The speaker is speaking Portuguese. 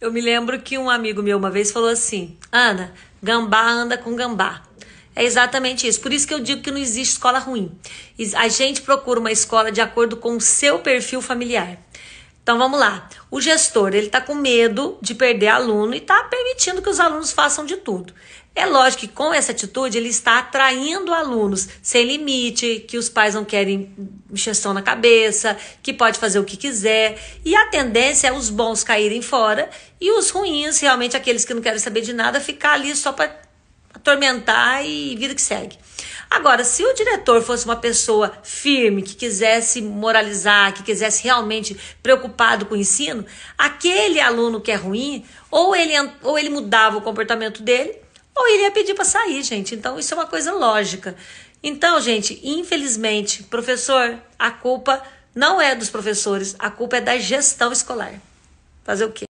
Eu me lembro que um amigo meu uma vez falou assim: Ana, gambá anda com gambá. É exatamente isso. Por isso que eu digo que não existe escola ruim. A gente procura uma escola de acordo com o seu perfil familiar. Então vamos lá. O gestor ele está com medo de perder aluno e está permitindo que os alunos façam de tudo. É lógico que com essa atitude ele está atraindo alunos sem limite, que os pais não querem gestão na cabeça, que pode fazer o que quiser. E a tendência é os bons caírem fora e os ruins, realmente aqueles que não querem saber de nada, ficar ali só para atormentar e vida que segue. Agora, se o diretor fosse uma pessoa firme, que quisesse moralizar, que quisesse realmente preocupado com o ensino, aquele aluno que é ruim, ou ele, ou ele mudava o comportamento dele, ou ele ia pedir para sair, gente. Então, isso é uma coisa lógica. Então, gente, infelizmente, professor, a culpa não é dos professores, a culpa é da gestão escolar. Fazer o quê?